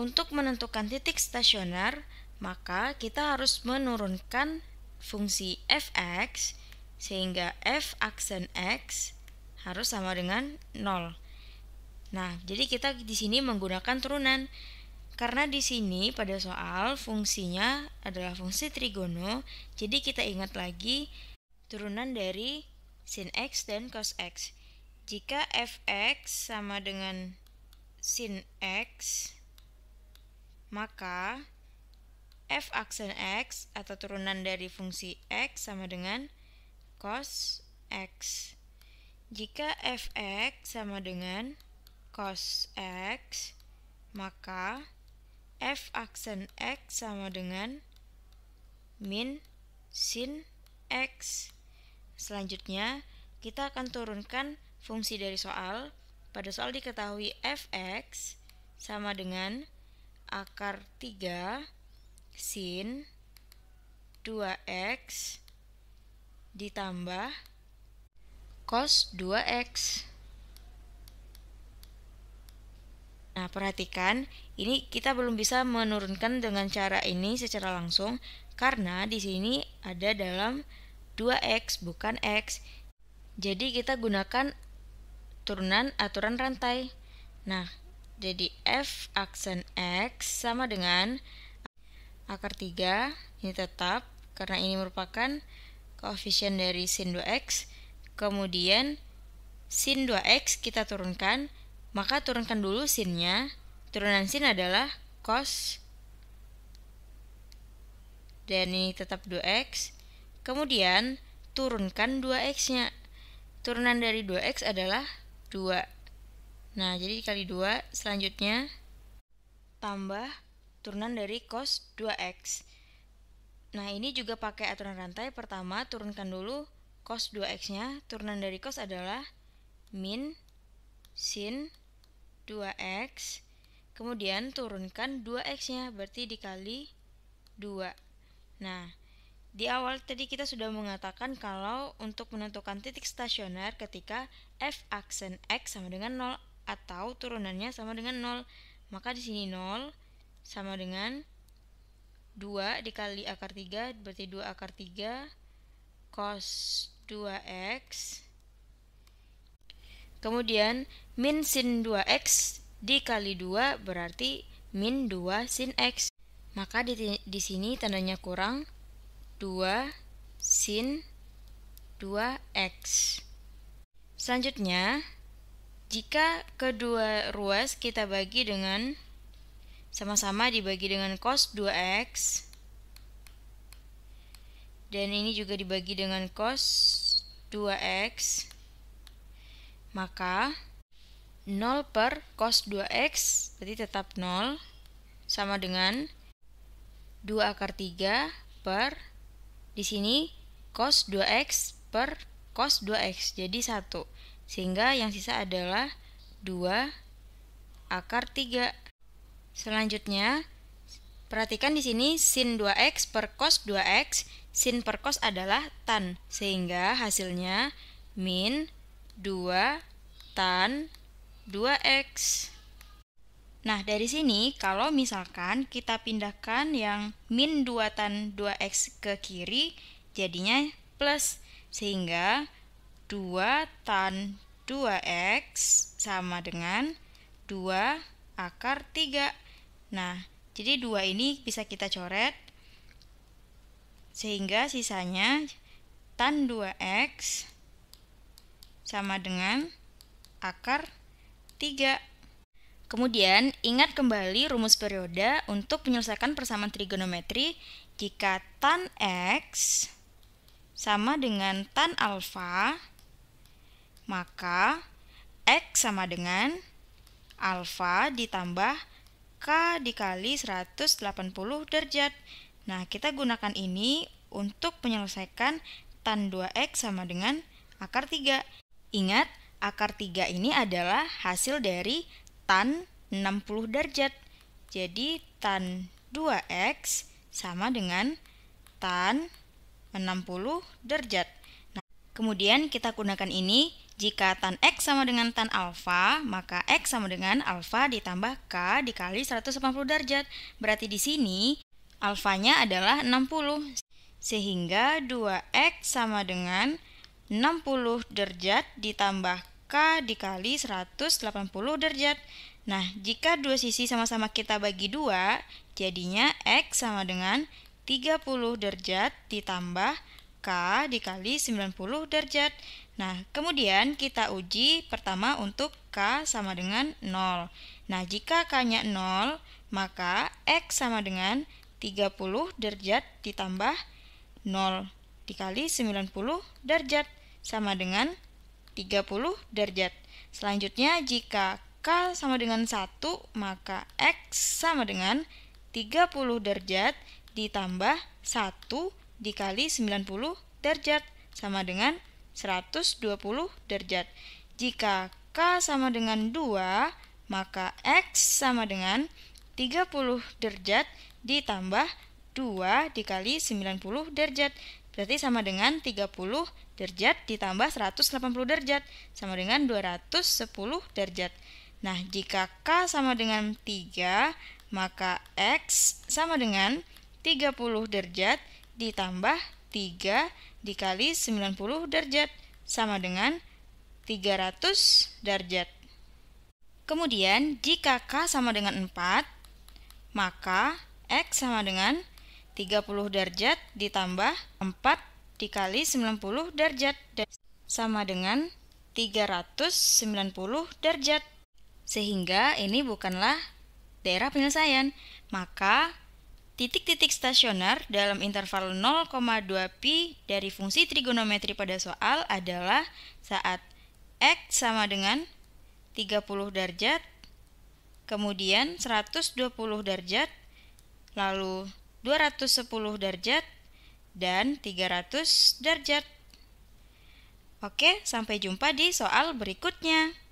Untuk menentukan titik stasioner, maka kita harus menurunkan fungsi fx sehingga f aksen x harus sama dengan 0. Nah, jadi kita di sini menggunakan turunan. Karena di sini pada soal fungsinya adalah fungsi trigono, jadi kita ingat lagi turunan dari sin x dan cos x. Jika fx sama dengan sin x maka f aksen x atau turunan dari fungsi x sama dengan cos x. Jika f x sama dengan cos x, maka f aksen x sama dengan min sin x. Selanjutnya, kita akan turunkan fungsi dari soal. Pada soal diketahui fx sama dengan akar 3 sin 2x ditambah cos 2x. Nah, perhatikan, ini kita belum bisa menurunkan dengan cara ini secara langsung karena di sini ada dalam 2x bukan x. Jadi kita gunakan turunan aturan rantai. Nah, jadi F aksen X sama dengan akar 3, ini tetap karena ini merupakan koefisien dari sin 2x. Kemudian sin 2x kita turunkan, maka turunkan dulu sinnya. Turunan sin adalah cos dan ini tetap 2x. Kemudian turunkan 2x-nya. Turunan dari 2x adalah 2 Nah, jadi dikali 2, selanjutnya tambah turunan dari cos 2x. Nah, ini juga pakai aturan rantai. Pertama, turunkan dulu cos 2x-nya. Turunan dari cos adalah min sin 2x. Kemudian turunkan 2x-nya, berarti dikali 2. Nah, di awal tadi kita sudah mengatakan kalau untuk menentukan titik stasioner ketika f aksen x sama dengan 0 atau turunannya sama dengan 0. Maka di sini 0 sama dengan 2 dikali akar 3 berarti 2 akar 3 cos 2x. Kemudian min sin 2x dikali 2 berarti min 2 sin x. Maka di, di sini tandanya kurang 2 sin 2x. Selanjutnya, jika kedua ruas kita bagi dengan sama-sama dibagi dengan cos 2x dan ini juga dibagi dengan cos 2x maka 0 per cos 2x berarti tetap 0 sama dengan 2 akar 3 per di sini cos 2x per cos 2x jadi 1 sehingga yang sisa adalah 2 akar 3. Selanjutnya, perhatikan di sini sin 2x per cos 2x. Sin per cos adalah tan. Sehingga hasilnya min 2 tan 2x. Nah, dari sini kalau misalkan kita pindahkan yang min 2 tan 2x ke kiri, jadinya plus. Sehingga 2 tan 2x sama dengan 2 akar 3. Nah, jadi 2 ini bisa kita coret sehingga sisanya tan 2x sama dengan akar 3. Kemudian, ingat kembali rumus periode untuk menyelesaikan persamaan trigonometri jika tan x sama dengan tan alfa maka X sama dengan alfa ditambah K dikali 180 derajat. Nah, kita gunakan ini untuk menyelesaikan tan 2X sama dengan akar 3. Ingat, akar 3 ini adalah hasil dari tan 60 derajat. Jadi, tan 2X sama dengan tan 60 derajat. Nah, kemudian kita gunakan ini jika tan X sama dengan tan alfa, maka X sama dengan alfa ditambah K dikali 180 derajat. Berarti di sini alfanya adalah 60. Sehingga 2X sama dengan 60 derajat ditambah K dikali 180 derajat. Nah, jika dua sisi sama-sama kita bagi dua, jadinya X sama dengan 30 derajat ditambah K dikali 90 derajat. Nah, kemudian kita uji pertama untuk K sama dengan 0. Nah, jika K-nya 0, maka X sama dengan 30 derajat ditambah 0 dikali 90 derajat sama dengan 30 derajat. Selanjutnya, jika K sama dengan 1, maka X sama dengan 30 derajat ditambah 1 dikali 90 derajat sama dengan 120 derajat. Jika K sama dengan 2, maka X sama dengan 30 derajat ditambah 2 dikali 90 derajat. Berarti sama dengan 30 derajat ditambah 180 derajat, sama dengan 210 derajat. Nah, jika K sama dengan 3, maka X sama dengan 30 derajat ditambah 3 dikali 90 derajat sama dengan 300 derajat. Kemudian, jika K sama dengan 4, maka X sama dengan 30 derajat ditambah 4 dikali 90 derajat sama dengan 390 derajat. Sehingga ini bukanlah daerah penyelesaian. Maka titik-titik stasioner dalam interval 0,2 pi dari fungsi trigonometri pada soal adalah saat x sama dengan 30 derajat, kemudian 120 derajat, lalu 210 derajat, dan 300 derajat. Oke, sampai jumpa di soal berikutnya.